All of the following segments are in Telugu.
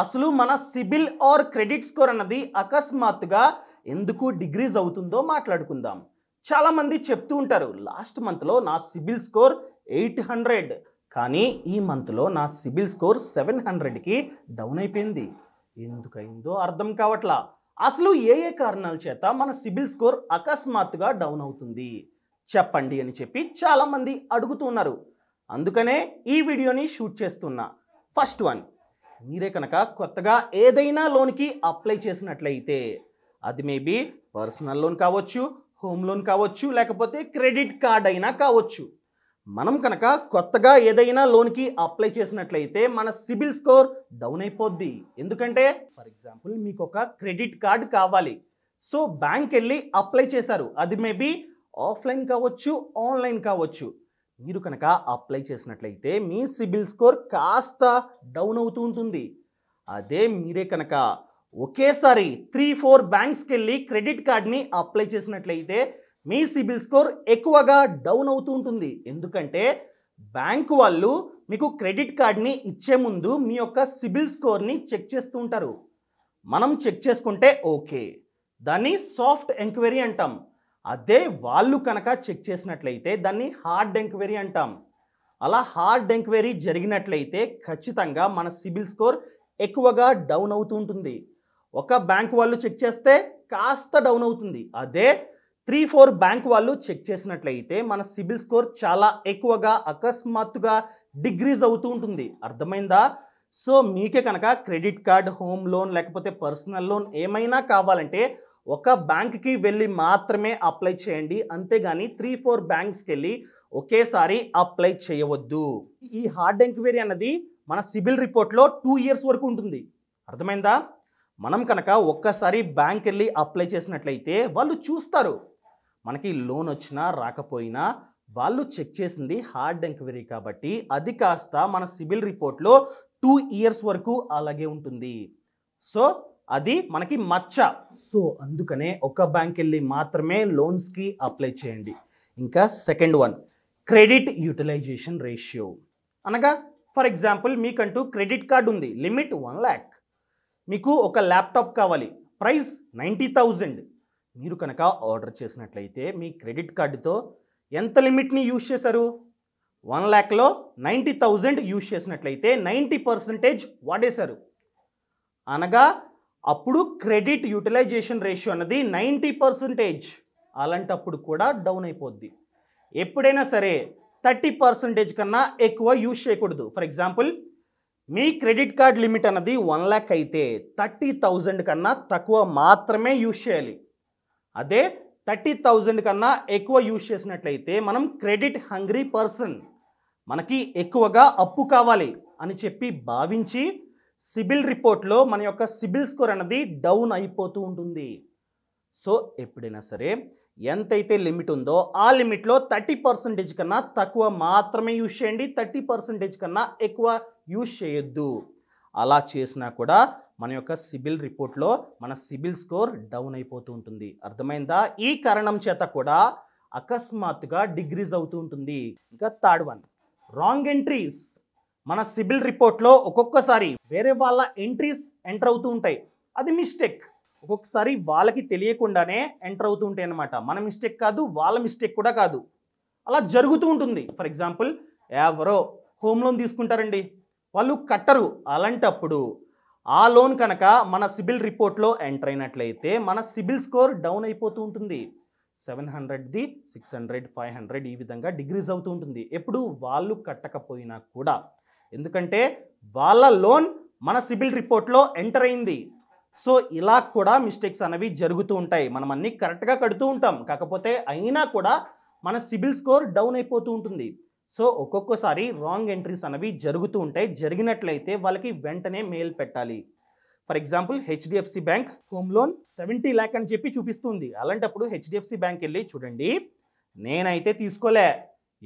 అసలు మన సిబిల్ ఆర్ క్రెడిట్ స్కోర్ అన్నది అకస్మాత్తుగా ఎందుకు డిగ్రీస్ అవుతుందో మాట్లాడుకుందాం చాలామంది చెప్తూ ఉంటారు లాస్ట్ మంత్లో నా సిబిల్ స్కోర్ ఎయిట్ హండ్రెడ్ కానీ ఈ మంత్లో నా సిబిల్ స్కోర్ సెవెన్ హండ్రెడ్కి డౌన్ అయిపోయింది ఎందుకైందో అర్థం కావట్లా అసలు ఏ ఏ కారణాల చేత మన సిబిల్ స్కోర్ అకస్మాత్తుగా డౌన్ అవుతుంది చెప్పండి అని చెప్పి చాలామంది అడుగుతున్నారు అందుకనే ఈ వీడియోని షూట్ చేస్తున్నా ఫస్ట్ వన్ మీరే కనుక కొత్తగా ఏదైనా లోన్కి అప్లై చేసినట్లయితే అది మేబీ పర్సనల్ లోన్ కావచ్చు హోమ్ లోన్ కావచ్చు లేకపోతే క్రెడిట్ కార్డ్ అయినా కావచ్చు మనం కనుక కొత్తగా ఏదైనా లోన్కి అప్లై చేసినట్లయితే మన సిబిల్ స్కోర్ డౌన్ అయిపోద్ది ఎందుకంటే ఫర్ ఎగ్జాంపుల్ మీకు ఒక క్రెడిట్ కార్డ్ కావాలి సో బ్యాంక్ వెళ్ళి అప్లై చేశారు అది మేబీ ఆఫ్లైన్ కావచ్చు ఆన్లైన్ కావచ్చు మీరు కనుక అప్లై చేసినట్లయితే మీ సిబిల్ స్కోర్ కాస్త డౌన్ అవుతూ ఉంటుంది అదే మీరే కనుక ఒకేసారి త్రీ ఫోర్ బ్యాంక్స్కి వెళ్ళి క్రెడిట్ కార్డ్ని అప్లై చేసినట్లయితే మీ సిబిల్ స్కోర్ ఎక్కువగా డౌన్ అవుతూ ఉంటుంది ఎందుకంటే బ్యాంకు వాళ్ళు మీకు క్రెడిట్ కార్డ్ని ఇచ్చే ముందు మీ యొక్క సిబిల్ స్కోర్ని చెక్ చేస్తూ ఉంటారు మనం చెక్ చేసుకుంటే ఓకే దాన్ని సాఫ్ట్ ఎంక్వైరీ అంటాం అదే వాళ్ళు కనుక చెక్ చేసినట్లయితే దాన్ని హార్డ్ ఎంక్వైరీ అంటాం అలా హార్డ్ ఎంక్వైరీ జరిగినట్లయితే ఖచ్చితంగా మన సిబిల్ స్కోర్ ఎక్కువగా డౌన్ అవుతూ ఉంటుంది ఒక బ్యాంక్ వాళ్ళు చెక్ చేస్తే కాస్త డౌన్ అవుతుంది అదే త్రీ ఫోర్ బ్యాంక్ వాళ్ళు చెక్ చేసినట్లయితే మన సిబిల్ స్కోర్ చాలా ఎక్కువగా అకస్మాత్తుగా డిగ్రీజ్ అవుతూ ఉంటుంది అర్థమైందా సో మీకే కనుక క్రెడిట్ కార్డ్ హోమ్ లోన్ లేకపోతే పర్సనల్ లోన్ ఏమైనా కావాలంటే ఒక బ్యాంక్కి వెళ్ళి మాత్రమే అప్లై చేయండి అంతేగాని త్రీ ఫోర్ బ్యాంక్స్కి వెళ్ళి ఒకేసారి అప్లై చేయవద్దు ఈ హార్డ్ ఎంక్వైరీ అన్నది మన సిబిల్ రిపోర్ట్లో టూ ఇయర్స్ వరకు ఉంటుంది అర్థమైందా మనం కనుక ఒక్కసారి బ్యాంక్ వెళ్ళి అప్లై చేసినట్లయితే వాళ్ళు చూస్తారు మనకి లోన్ వచ్చినా రాకపోయినా వాళ్ళు చెక్ చేసింది హార్డ్ ఎంక్వైరీ కాబట్టి అది కాస్త మన సిబిల్ రిపోర్ట్లో టూ ఇయర్స్ వరకు అలాగే ఉంటుంది సో అది మనకి మచ్చ సో అందుకనే ఒక బ్యాంక్ వెళ్ళి మాత్రమే లోన్స్కి అప్లై చేయండి ఇంకా second one credit utilization ratio అనగా ఫర్ ఎగ్జాంపుల్ మీకంటూ క్రెడిట్ కార్డ్ ఉంది లిమిట్ వన్ ల్యాక్ మీకు ఒక ల్యాప్టాప్ కావాలి ప్రైస్ నైంటీ థౌజండ్ మీరు కనుక ఆర్డర్ చేసినట్లయితే మీ క్రెడిట్ కార్డుతో ఎంత లిమిట్ని యూజ్ చేశారు వన్ ల్యాక్లో నైంటీ థౌజండ్ యూజ్ చేసినట్లయితే నైంటీ పర్సంటేజ్ వాడేశారు అనగా అప్పుడు క్రెడిట్ యూటిలైజేషన్ రేషియో అన్నది నైంటీ పర్సంటేజ్ అలాంటప్పుడు కూడా డౌన్ అయిపోద్ది ఎప్పుడైనా సరే థర్టీ పర్సంటేజ్ కన్నా ఎక్కువ యూజ్ చేయకూడదు ఫర్ ఎగ్జాంపుల్ మీ క్రెడిట్ కార్డ్ లిమిట్ అన్నది వన్ ల్యాక్ అయితే థర్టీ థౌజండ్ కన్నా తక్కువ మాత్రమే యూజ్ చేయాలి అదే థర్టీ థౌజండ్ కన్నా ఎక్కువ యూజ్ చేసినట్లయితే మనం క్రెడిట్ హంగ్రీ పర్సన్ మనకి ఎక్కువగా అప్పు కావాలి అని చెప్పి భావించి సిబిల్ రిపోర్ట్లో మన యొక్క సిబిల్ స్కోర్ అనేది డౌన్ అయిపోతూ ఉంటుంది సో ఎప్పుడైనా సరే ఎంతైతే లిమిట్ ఉందో ఆ లిమిట్లో థర్టీ పర్సంటేజ్ కన్నా తక్కువ మాత్రమే యూజ్ చేయండి థర్టీ పర్సంటేజ్ కన్నా ఎక్కువ యూజ్ చేయొద్దు అలా చేసినా కూడా మన యొక్క సిబిల్ రిపోర్ట్లో మన సిబిల్ స్కోర్ డౌన్ అయిపోతూ ఉంటుంది అర్థమైందా ఈ కారణం చేత కూడా అకస్మాత్తుగా డిగ్రీస్ అవుతూ ఉంటుంది ఇంకా థర్డ్ వన్ రాంగ్ ఎంట్రీస్ మన సిబిల్ రిపోర్ట్లో ఒక్కొక్కసారి వేరే వాళ్ళ ఎంట్రీస్ ఎంటర్ అవుతూ ఉంటాయి అది మిస్టేక్ ఒక్కొక్కసారి వాళ్ళకి తెలియకుండానే ఎంటర్ అవుతూ ఉంటాయి అనమాట మన మిస్టేక్ కాదు వాళ్ళ మిస్టేక్ కూడా కాదు అలా జరుగుతూ ఉంటుంది ఫర్ ఎగ్జాంపుల్ ఎవరో హోమ్ లోన్ తీసుకుంటారండి వాళ్ళు కట్టరు అలాంటప్పుడు ఆ లోన్ కనుక మన సిబిల్ రిపోర్ట్లో ఎంటర్ అయినట్లయితే మన సిబిల్ స్కోర్ డౌన్ అయిపోతూ ఉంటుంది సెవెన్ హండ్రెడ్ది సిక్స్ హండ్రెడ్ ఫైవ్ హండ్రెడ్ ఈ విధంగా డిగ్రీస్ అవుతూ ఉంటుంది ఎప్పుడు వాళ్ళు కట్టకపోయినా కూడా ఎందుకంటే వాళ్ళ లోన్ మన సిబిల్ రిపోర్ట్లో ఎంటర్ అయింది సో ఇలా కూడా మిస్టేక్స్ అనేవి జరుగుతూ ఉంటాయి మనం అన్నీ కరెక్ట్గా కడుతూ ఉంటాం కాకపోతే అయినా కూడా మన సిబిల్ స్కోర్ డౌన్ అయిపోతూ ఉంటుంది సో ఒక్కొక్కసారి రాంగ్ ఎంట్రీస్ అనేవి జరుగుతూ ఉంటాయి జరిగినట్లయితే వాళ్ళకి వెంటనే మెయిల్ పెట్టాలి for example HDFC bank home loan seventy lakh అని చెప్పి చూపిస్తుంది అలాంటప్పుడు హెచ్డిఎఫ్సి బ్యాంక్ వెళ్ళి చూడండి నేనైతే తీసుకోలే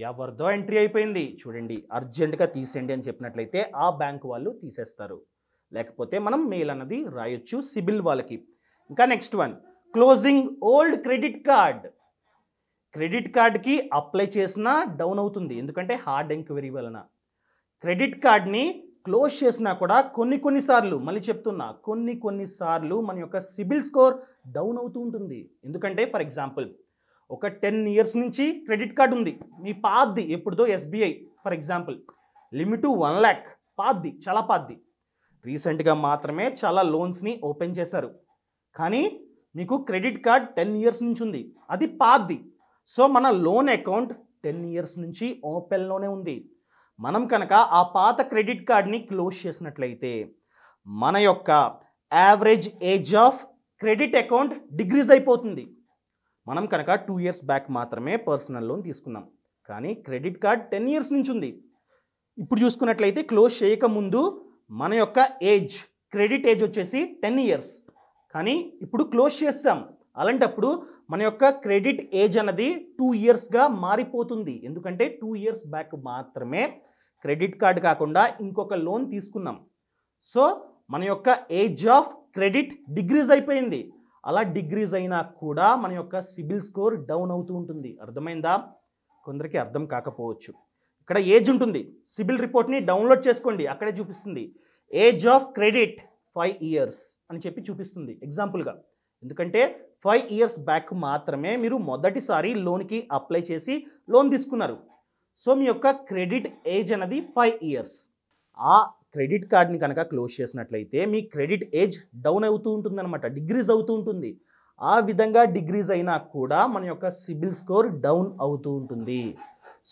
ఎవరిదో ఎంట్రీ అయిపోయింది చూడండి అర్జెంటుగా తీసేయండి అని చెప్పినట్లయితే ఆ బ్యాంక్ వాళ్ళు తీసేస్తారు లేకపోతే మనం మెయిల్ అన్నది రాయొచ్చు సిబిల్ వాళ్ళకి ఇంకా next one closing old credit card credit కార్డ్కి అప్లై చేసినా డౌన్ అవుతుంది ఎందుకంటే హార్డ్ ఎంక్వైరీ వలన క్రెడిట్ కార్డ్ని క్లోజ్ చేసినా కూడా కొన్ని కొన్నిసార్లు మళ్ళీ చెప్తున్నా కొన్ని కొన్నిసార్లు మన యొక్క సిబిల్ స్కోర్ డౌన్ అవుతూ ఉంటుంది ఎందుకంటే ఫర్ ఎగ్జాంపుల్ ఒక టెన్ ఇయర్స్ నుంచి క్రెడిట్ కార్డు ఉంది మీ పాద్ది ఎప్పుడుదో SBI for example limit one lakh పాద్ది చాలా పాద్ది రీసెంట్గా మాత్రమే చాలా లోన్స్ని ఓపెన్ చేశారు కానీ మీకు క్రెడిట్ కార్డ్ టెన్ ఇయర్స్ నుంచి ఉంది అది పాద్ది సో మన లోన్ అకౌంట్ టెన్ ఇయర్స్ నుంచి ఓపెన్లోనే ఉంది మనం కనుక ఆ పాత క్రెడిట్ కార్డ్ని క్లోజ్ చేసినట్లయితే మన యొక్క average age of credit account decrease అయిపోతుంది మనం కనుక టూ ఇయర్స్ బ్యాక్ మాత్రమే పర్సనల్ లోన్ తీసుకున్నాం కానీ క్రెడిట్ కార్డ్ టెన్ ఇయర్స్ నుంచి ఉంది ఇప్పుడు చూసుకున్నట్లయితే క్లోజ్ చేయకముందు మన యొక్క ఏజ్ క్రెడిట్ ఏజ్ వచ్చేసి టెన్ ఇయర్స్ కానీ ఇప్పుడు క్లోజ్ చేస్తాం అలాంటప్పుడు మన యొక్క క్రెడిట్ ఏజ్ అన్నది టూ ఇయర్స్గా మారిపోతుంది ఎందుకంటే టూ ఇయర్స్ బ్యాక్ మాత్రమే క్రెడిట్ కార్డ్ కాకుండా ఇంకొక లోన్ తీసుకున్నాం సో మన యొక్క ఏజ్ ఆఫ్ క్రెడిట్ డిగ్రీస్ అయిపోయింది అలా డిగ్రీస్ అయినా కూడా మన యొక్క సిబిల్ స్కోర్ డౌన్ అవుతూ ఉంటుంది అర్థమైందా కొందరికి అర్థం కాకపోవచ్చు ఇక్కడ ఏజ్ ఉంటుంది సిబిల్ రిపోర్ట్ని డౌన్లోడ్ చేసుకోండి అక్కడే చూపిస్తుంది age of credit five years అని చెప్పి చూపిస్తుంది ఎగ్జాంపుల్గా ఎందుకంటే ఫైవ్ ఇయర్స్ బ్యాక్ మాత్రమే మీరు మొదటిసారి లోన్కి అప్లై చేసి లోన్ తీసుకున్నారు సో మీ యొక్క క్రెడిట్ ఏజ్ అనేది ఫైవ్ ఇయర్స్ ఆ క్రెడిట్ కార్డ్ని కనుక క్లోజ్ చేసినట్లయితే మీ క్రెడిట్ ఏజ్ డౌన్ అవుతూ ఉంటుంది అనమాట డిగ్రీస్ అవుతూ ఉంటుంది ఆ విధంగా డిగ్రీస్ అయినా కూడా మన యొక్క సిబిల్ స్కోర్ డౌన్ అవుతూ ఉంటుంది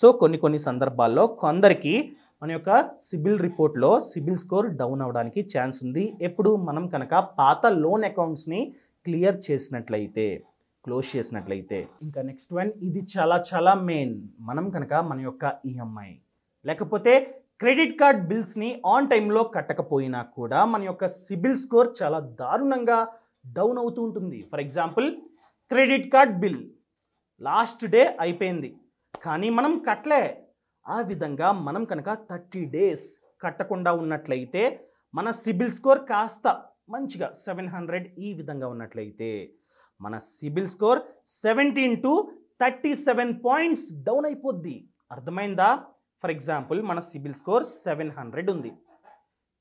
సో కొన్ని కొన్ని సందర్భాల్లో కొందరికి మన యొక్క సిబిల్ రిపోర్ట్లో సిబిల్ స్కోర్ డౌన్ అవడానికి ఛాన్స్ ఉంది ఎప్పుడు మనం కనుక పాత లోన్ అకౌంట్స్ని క్లియర్ చేసినట్లయితే క్లోజ్ చేసినట్లయితే ఇంకా నెక్స్ట్ వన్ ఇది చాలా చాలా మెయిన్ మనం కనుక మన యొక్క ఈఎంఐ లేకపోతే క్రెడిట్ కార్డ్ బిల్స్ని ఆన్ టైంలో కట్టకపోయినా కూడా మన యొక్క సిబిల్ స్కోర్ చాలా దారుణంగా డౌన్ అవుతూ ఉంటుంది for example credit card bill last day అయిపోయింది కానీ మనం కట్టలే ఆ విధంగా మనం కనుక థర్టీ డేస్ కట్టకుండా ఉన్నట్లయితే మన సిబిల్ స్కోర్ కాస్త మంచిగా సెవెన్ హండ్రెడ్ ఈ విధంగా ఉన్నట్లయితే మన CIBIL score seventeen to thirty seven points down అయిపోద్ది అర్థమైందా ఫర్ ఎగ్జాంపుల్ మన సిబిల్ స్కోర్ సెవెన్ హండ్రెడ్ ఉంది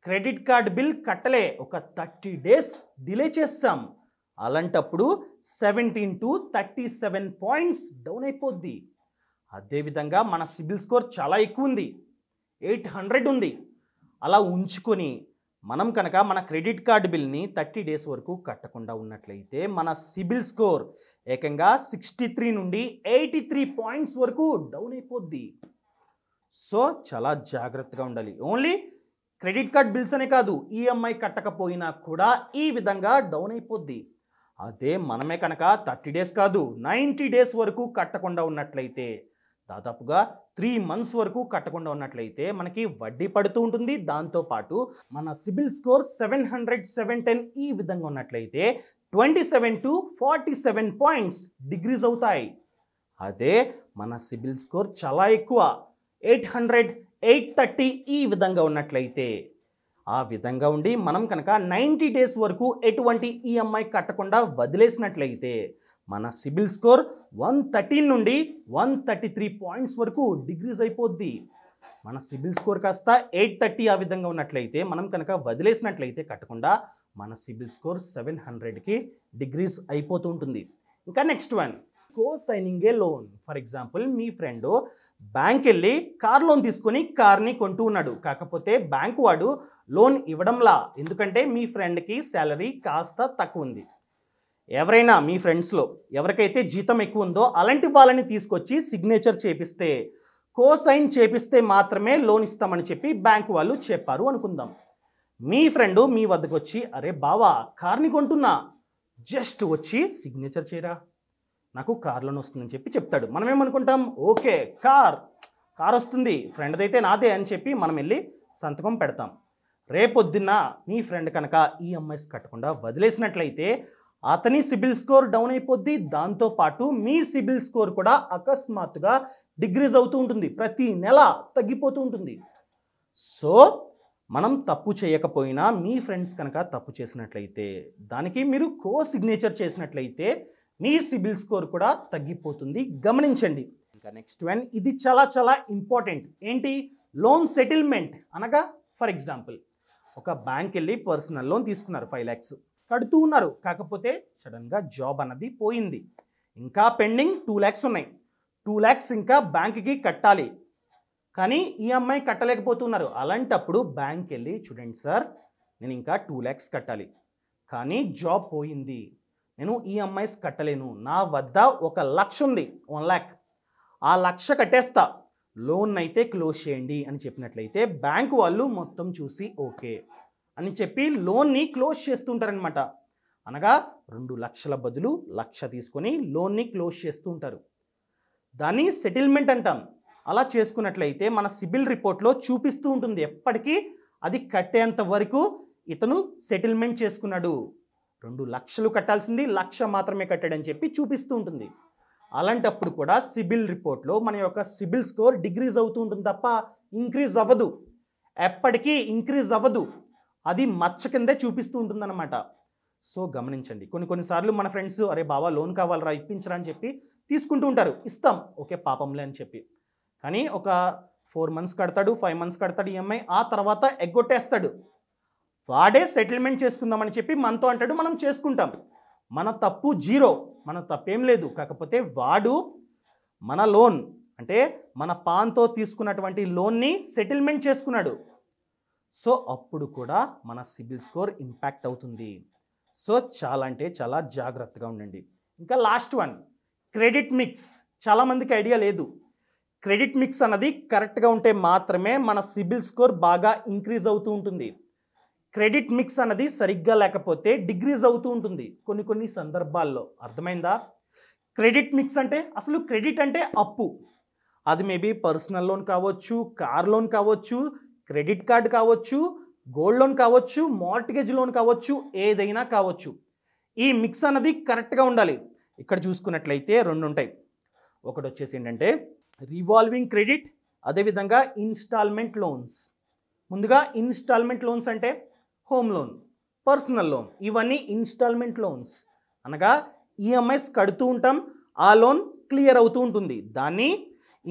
క్రెడిట్ కార్డ్ బిల్ కట్టలే ఒక థర్టీ డేస్ డిలే చేస్తాం అలాంటప్పుడు seventeen to thirty seven points down అయిపోద్ది అదేవిధంగా మన సిబిల్ స్కోర్ చాలా ఎక్కువ ఉంది ఎయిట్ హండ్రెడ్ ఉంది అలా ఉంచుకొని మనం కనుక మన క్రెడిట్ కార్డ్ బిల్ని థర్టీ డేస్ వరకు కట్టకుండా ఉన్నట్లయితే మన సిబిల్ స్కోర్ ఏకంగా సిక్స్టీ త్రీ నుండి ఎయిటీ త్రీ పాయింట్స్ వరకు డౌన్ అయిపోద్ది సో చాలా జాగ్రత్తగా ఉండాలి ఓన్లీ క్రెడిట్ కార్డ్ బిల్స్ అనే కాదు ఈఎంఐ కట్టకపోయినా కూడా ఈ విధంగా డౌన్ అయిపోద్ది అదే మనమే కనుక థర్టీ డేస్ కాదు నైంటీ డేస్ వరకు కట్టకుండా ఉన్నట్లయితే దాదాపుగా త్రీ మంత్స్ వరకు కట్టకుండా ఉన్నట్లయితే మనకి వడ్డీ పడుతూ ఉంటుంది దాంతోపాటు మన CIBIL score seven hundred seven ten ఈ విధంగా ఉన్నట్లయితే twenty seven to forty seven points decrease అవుతాయి అదే మన సిబిల్ స్కోర్ చాలా ఎక్కువ ఎయిట్ హండ్రెడ్ ఎయిట్ థర్టీ ఈ విధంగా ఉన్నట్లయితే ఆ విధంగా ఉండి మనం కనుక నైంటీ డేస్ వరకు ఎటువంటి ఈఎంఐ కట్టకుండా వదిలేసినట్లయితే మన సిబిల్ స్కోర్ వన్ థర్టీన్ నుండి వన్ థర్టీ త్రీ పాయింట్స్ వరకు డిగ్రీస్ అయిపోద్ది మన సిబిల్ స్కోర్ కాస్త ఎయిట్ థర్టీ ఆ విధంగా ఉన్నట్లయితే మనం కనుక వదిలేసినట్లయితే కట్టకుండా మన సిబిల్ స్కోర్ సెవెన్ హండ్రెడ్కి డిగ్రీస్ అయిపోతూ ఉంటుంది ఇంకా next one cosigning a loan for example మీ ఫ్రెండ్ బ్యాంక్ వెళ్ళి కార్ లోన్ తీసుకుని కార్ని కొంటూ ఉన్నాడు కాకపోతే బ్యాంకు వాడు లోన్ ఇవ్వడంలా ఎందుకంటే మీ ఫ్రెండ్కి శాలరీ కాస్త తక్కువ ఉంది ఎవరైనా మీ ఫ్రెండ్స్లో ఎవరికైతే జీతం ఎక్కువ ఉందో అలాంటి వాళ్ళని తీసుకొచ్చి సిగ్నేచర్ చేపిస్తే కోసైన్ చేపిస్తే మాత్రమే లోన్ ఇస్తామని చెప్పి బ్యాంక్ వాళ్ళు చెప్పారు అనుకుందాం మీ ఫ్రెండ్ మీ వద్దకు వచ్చి అరే బావా కార్ని కొంటున్నా జస్ట్ వచ్చి సిగ్నేచర్ చేయరా నాకు కార్లోనే వస్తుందని చెప్పి చెప్తాడు మనం ఏమనుకుంటాం ఓకే కార్ కార్ వస్తుంది అయితే నాదే అని చెప్పి మనం వెళ్ళి సంతకం పెడతాం రేపొద్దున్న మీ ఫ్రెండ్ కనుక ఈఎంఐస్ e కట్టకుండా వదిలేసినట్లయితే అతని సిబిల్ స్కోర్ డౌన్ అయిపోద్ది దాంతోపాటు మీ సిబిల్ స్కోర్ కూడా అకస్మాత్తుగా డిగ్రీజ్ అవుతూ ఉంటుంది ప్రతి నెల తగ్గిపోతూ ఉంటుంది సో మనం తప్పు చేయకపోయినా మీ ఫ్రెండ్స్ కనుక తప్పు చేసినట్లయితే దానికి మీరు కో సిగ్నేచర్ చేసినట్లయితే మీ సిబిల్ స్కోర్ కూడా తగ్గిపోతుంది గమనించండి ఇంకా నెక్స్ట్ వన్ ఇది చాలా చాలా ఇంపార్టెంట్ ఏంటి లోన్ సెటిల్మెంట్ అనగా ఫర్ ఎగ్జాంపుల్ ఒక బ్యాంక్ వెళ్ళి పర్సనల్ లోన్ తీసుకున్నారు ఫైవ్ ల్యాక్స్ కడుతూ ఉన్నారు కాకపోతే సడన్గా జాబ్ అన్నది పోయింది ఇంకా పెండింగ్ టూ ల్యాక్స్ ఉన్నాయి టూ ల్యాక్స్ ఇంకా బ్యాంక్కి కట్టాలి కానీ ఈ అమ్మాయి కట్టలేకపోతున్నారు అలాంటప్పుడు బ్యాంక్ వెళ్ళి చూడండి సార్ నేను ఇంకా టూ ల్యాక్స్ కట్టాలి కానీ జాబ్ పోయింది నేను ఈఎంఐస్ కట్టలేను నా వద్ద ఒక లక్ష ఉంది వన్ ల్యాక్ ఆ లక్ష కట్టేస్తా లోన్ అయితే క్లోజ్ చేయండి అని చెప్పినట్లయితే బ్యాంక్ వాళ్ళు మొత్తం చూసి ఓకే అని చెప్పి లోన్ని క్లోజ్ చేస్తుంటారనమాట అనగా రెండు లక్షల బదులు లక్ష తీసుకొని లోన్ని క్లోజ్ చేస్తూ ఉంటారు దాన్ని సెటిల్మెంట్ అంటాం అలా చేసుకున్నట్లయితే మన సిబిల్ రిపోర్ట్లో చూపిస్తూ ఉంటుంది ఎప్పటికీ అది కట్టేంత వరకు ఇతను సెటిల్మెంట్ చేసుకున్నాడు రెండు లక్షలు కట్టాల్సింది లక్ష మాత్రమే కట్టాడని చెప్పి చూపిస్తూ ఉంటుంది అలాంటప్పుడు కూడా సిబిల్ రిపోర్ట్లో మన యొక్క సిబిల్ స్కోర్ డిగ్రీజ్ అవుతూ ఉంటుంది తప్ప ఇంక్రీజ్ అవ్వదు ఎప్పటికీ ఇంక్రీజ్ అవ్వదు అది మచ్చ కిందే చూపిస్తూ ఉంటుందన్నమాట సో గమనించండి కొన్ని కొన్నిసార్లు మన ఫ్రెండ్స్ అరే బావా లోన్ కావాలరా ఇప్పించరా అని చెప్పి తీసుకుంటూ ఉంటారు ఇస్తాం ఓకే పాపంలే అని చెప్పి కానీ ఒక ఫోర్ మంత్స్ కడతాడు ఫైవ్ మంత్స్ కడతాడు ఈఎంఐ ఆ తర్వాత ఎగ్గొట్టేస్తాడు వాడే సెటిల్మెంట్ చేసుకుందామని చెప్పి మనతో అంటాడు మనం చేసుకుంటాం మన తప్పు జీరో మన తప్పేం లేదు కాకపోతే వాడు మన లోన్ అంటే మన పాన్తో తీసుకున్నటువంటి లోన్ని సెటిల్మెంట్ చేసుకున్నాడు సో అప్పుడు కూడా మన సిబిల్ స్కోర్ ఇంపాక్ట్ అవుతుంది సో చాలా అంటే చాలా జాగ్రత్తగా ఉండండి ఇంకా లాస్ట్ వన్ క్రెడిట్ మిక్స్ చాలామందికి ఐడియా లేదు క్రెడిట్ మిక్స్ అన్నది కరెక్ట్గా ఉంటే మాత్రమే మన సిబిల్ స్కోర్ బాగా ఇంక్రీజ్ అవుతూ ఉంటుంది క్రెడిట్ మిక్స్ అన్నది సరిగ్గా లేకపోతే డిగ్రీస్ అవుతూ ఉంటుంది కొన్ని కొన్ని సందర్భాల్లో అర్థమైందా క్రెడిట్ మిక్స్ అంటే అసలు క్రెడిట్ అంటే అప్పు అది మేబీ పర్సనల్ లోన్ కావచ్చు కార్ లోన్ కావచ్చు క్రెడిట్ కార్డ్ కావచ్చు గోల్డ్ లోన్ కావచ్చు మార్టిగేజ్ లోన్ కావచ్చు ఏదైనా కావచ్చు ఈ మిక్స్ అన్నది కరెక్ట్గా ఉండాలి ఇక్కడ చూసుకున్నట్లయితే రెండు ఉంటాయి ఒకటి వచ్చేసి ఏంటంటే రివాల్వింగ్ క్రెడిట్ అదేవిధంగా ఇన్స్టాల్మెంట్ లోన్స్ ముందుగా ఇన్స్టాల్మెంట్ లోన్స్ అంటే హోమ్ లోన్ పర్సనల్ లోన్ ఇవన్నీ ఇన్స్టాల్మెంట్ లోన్స్ అనగా ఈఎంఐస్ కడుతూ ఉంటాం ఆ లోన్ క్లియర్ అవుతూ ఉంటుంది దాన్ని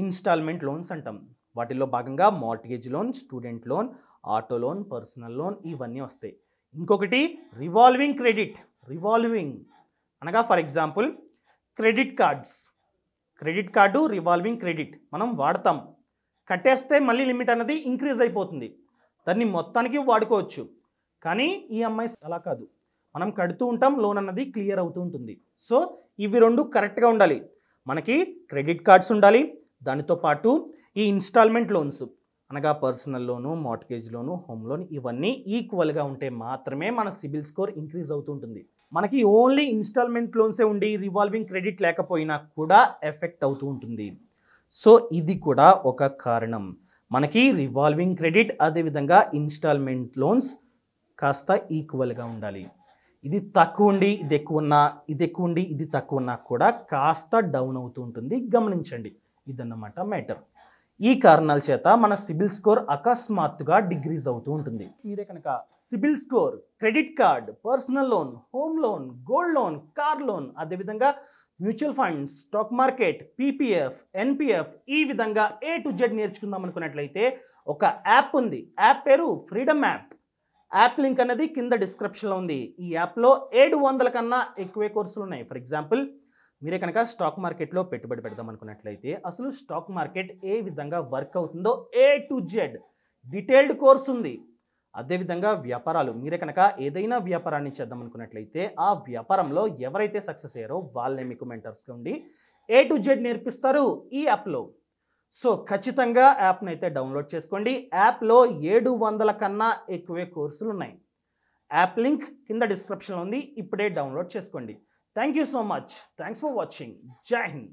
ఇన్స్టాల్మెంట్ లోన్స్ అంటాం వాటిల్లో భాగంగా mortgage loan student loan auto loan personal loan ఇవన్నీ వస్తాయి ఇంకొకటి రివాల్వింగ్ క్రెడిట్ రివాల్వింగ్ అనగా for example credit cards credit card revolving credit మనం వాడతాం కట్టేస్తే మళ్ళీ లిమిట్ అనేది ఇంక్రీజ్ అయిపోతుంది దాన్ని మొత్తానికి వాడుకోవచ్చు కానీ ఈ అమ్మాయి అలా కాదు మనం కడుతూ ఉంటాం లోన్ అన్నది క్లియర్ అవుతూ ఉంటుంది సో ఇవి రెండు కరెక్ట్గా ఉండాలి మనకి క్రెడిట్ కార్డ్స్ ఉండాలి దానితో పాటు ఈ ఇన్స్టాల్మెంట్ లోన్స్ అనగా personal loan mortgage loan home loan ఇవన్నీ ఈక్వల్గా ఉంటే మాత్రమే మన సిబిల్ స్కోర్ ఇంక్రీజ్ అవుతూ ఉంటుంది మనకి ఓన్లీ ఇన్స్టాల్మెంట్ లోన్సే ఉండి రివాల్వింగ్ క్రెడిట్ లేకపోయినా కూడా ఎఫెక్ట్ అవుతూ ఉంటుంది సో ఇది కూడా ఒక కారణం మనకి రివాల్వింగ్ క్రెడిట్ అదేవిధంగా ఇన్స్టాల్మెంట్ లోన్స్ కాస్త ఈక్వల్గా ఉండాలి ఇది తక్కువ ఉండి ఇది ఎక్కువ ఉన్నా ఇది ఎక్కువ ఉండి ఇది తక్కువ ఉన్నా కూడా కాస్త డౌన్ అవుతూ ఉంటుంది గమనించండి ఇదన్నమాట మ్యాటర్ ఈ కారణాల చేత మన సిబిల్ స్కోర్ అకస్మాత్తుగా డిగ్రీజ్ అవుతూ ఉంటుంది మీరే కనుక CIBIL score credit card personal loan home loan gold loan car loan అదేవిధంగా mutual funds stock market PPF NPF ఈ విధంగా ఏ టు జెడ్ నేర్చుకుందాం అనుకున్నట్లయితే ఒక యాప్ ఉంది యాప్ పేరు ఫ్రీడమ్ యాప్ యాప్ లింక్ అనేది కింద డిస్క్రిప్షన్లో ఉంది ఈ యాప్లో ఏడు వందల కన్నా ఎక్కువే కోర్సులు ఉన్నాయి ఫర్ ఎగ్జాంపుల్ మీరే కనుక స్టాక్ మార్కెట్లో పెట్టుబడి పెడదాం అనుకున్నట్లయితే అసలు స్టాక్ మార్కెట్ ఏ విధంగా వర్క్ అవుతుందో A to Z detailed course ఉంది అదేవిధంగా వ్యాపారాలు మీరే కనుక ఏదైనా వ్యాపారాన్ని చేద్దాం అనుకున్నట్లయితే ఆ వ్యాపారంలో ఎవరైతే సక్సెస్ అయ్యారో వాళ్ళే మీకు మెంటర్స్గా ఉండి ఏ టు జెడ్ నేర్పిస్తారు ఈ యాప్లో సో ఖచ్చితంగా యాప్ని అయితే డౌన్లోడ్ చేసుకోండి యాప్లో ఏడు వందల కన్నా ఎక్కువే కోర్సులు ఉన్నాయి యాప్ లింక్ కింద డిస్క్రిప్షన్లో ఉంది ఇప్పుడే డౌన్లోడ్ చేసుకోండి thank you so much thanks for watching జై హింద్